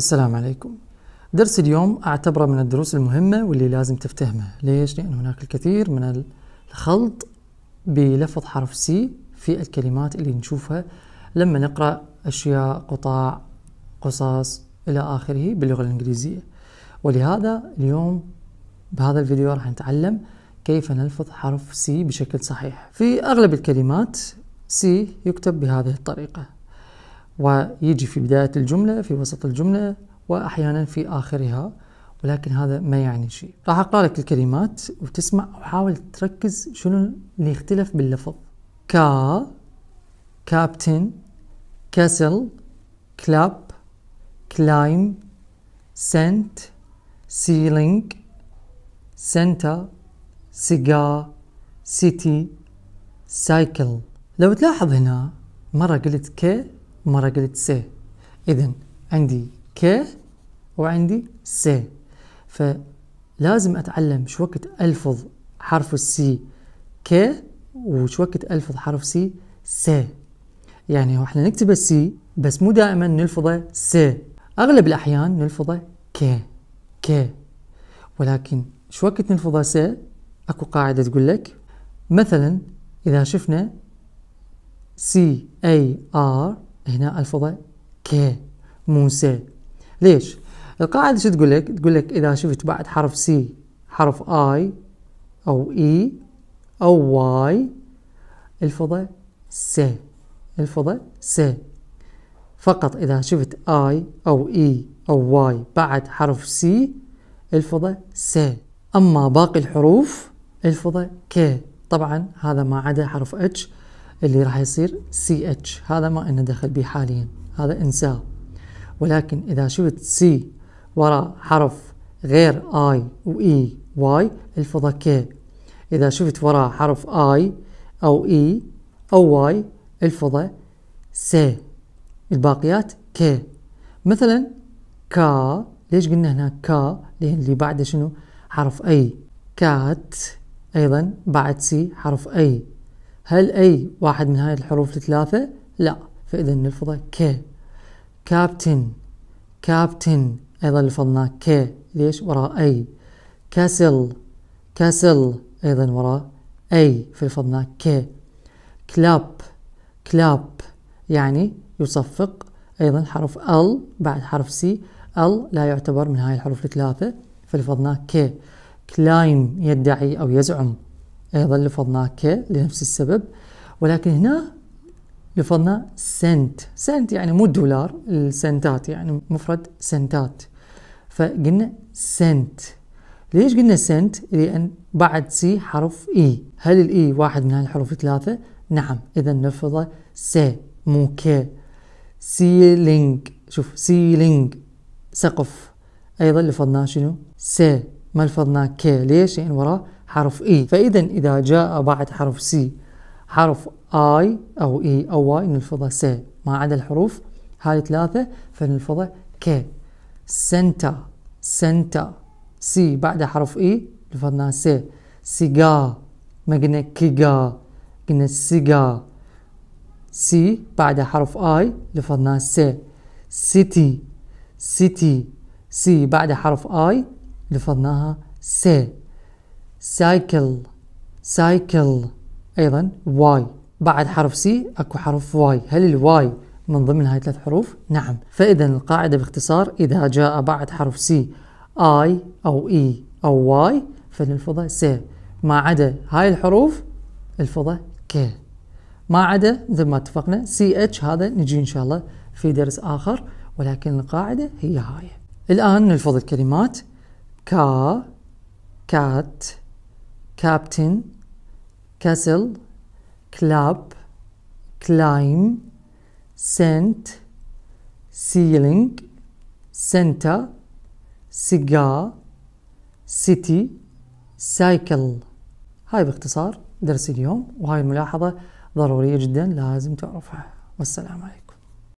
السلام عليكم درس اليوم أعتبره من الدروس المهمة واللي لازم تفتهمه ليش؟ لأن هناك الكثير من الخلط بلفظ حرف سي في الكلمات اللي نشوفها لما نقرأ أشياء قطاع قصص إلى آخره باللغة الإنجليزية ولهذا اليوم بهذا الفيديو راح نتعلم كيف نلفظ حرف سي بشكل صحيح في أغلب الكلمات سي يكتب بهذه الطريقة ويجي في بداية الجملة في وسط الجملة وأحيانا في آخرها ولكن هذا ما يعني شيء راح أقرأ لك الكلمات وتسمع وحاول تركز شنو اللي يختلف باللفظ كا كابتن كاسل كلاب كلايم سنت سيلينج سنتا سيجا سيتي سايكل لو تلاحظ هنا مرة قلت ك مرة قلت سي إذا عندي ك وعندي سي فلازم أتعلم شو وقت ألفظ حرف السي ك وش وقت ألفظ حرف سي سي يعني احنا نكتب السي بس مو دائما نلفظه سي أغلب الأحيان نلفظه ك ك ولكن شو وقت نلفظه سي أكو قاعدة تقول لك مثلا إذا شفنا سي أي آر هنا الفضاء كي موسى ليش القاعدة شو تقول لك تقول لك إذا شفت بعد حرف سي حرف آي أو إي e أو واي الفضاء س الفضاء س فقط إذا شفت آي أو إي e أو واي بعد حرف سي الفضاء س أما باقي الحروف الفضاء ك طبعا هذا ما عدا حرف اتش اللي راح يصير سي اتش هذا ما انه دخل به حاليا هذا انساه ولكن إذا شفت سي وراء حرف غير اي واي e واي الفضة كي إذا شفت وراء حرف اي أو اي e أو واي الفضة سي الباقيات كي مثلا كا ليش قلنا هنا كا لأن اللي بعده شنو حرف اي كات أيضا بعد سي حرف اي هل أي واحد من هاي الحروف الثلاثة؟ لا فإذا نلفظه ك كابتن كابتن أيضا لفظناه ك ليش وراء أي كاسل كاسل أيضا وراء أي فلفظناه ك كلاب كلاب يعني يصفق أيضا حرف ال بعد حرف سي ال لا يعتبر من هاي الحروف الثلاثة فلفظناه ك كلايم يدعي أو يزعم أيضا لفظناه ك لنفس السبب ولكن هنا لفظنا سنت سنت يعني مو الدولار السنتات يعني مفرد سنتات فقلنا سنت ليش قلنا سنت لأن بعد سي حرف إي هل الإي واحد من هالحروف الثلاثة نعم إذا لفظة س مو ك سيلينج شوف سيلينج سقف أيضا لفظناه شنو س ما لفظناه ك ليش لأن يعني وراه حرف إي e. فإذا إذا جاء بعد حرف سي حرف آي أو إي e أو واي نلفظه سي ما عدا الحروف هاي ثلاثة فنلفظه ك سنتا سنتا سي بعد حرف إي لفظناه سي سيجا ما قلنا كيجا قلنا سيجا سي بعد حرف آي لفظناه سي سيتي سيتي سي بعد حرف آي لفظناها سي سايكل سايكل أيضا واي بعد حرف سي أكو حرف واي هل الواي من ضمن هاي ثلاث حروف؟ نعم فإذا القاعدة باختصار إذا جاء بعد حرف سي آي أو إي e أو واي فللفظة سي ما عدا هاي الحروف الفضة كي ما عدا مثل ما اتفقنا سي اتش هذا نجي ان شاء الله في درس اخر ولكن القاعده هي هاي الان نلفظ الكلمات كا كات كابتن كاسل كلاب كلايم سنت سيلينج سنتا سيجا سيتي سايكل هاي باختصار درس اليوم وهاي الملاحظة ضرورية جدا لازم تعرفها والسلام عليكم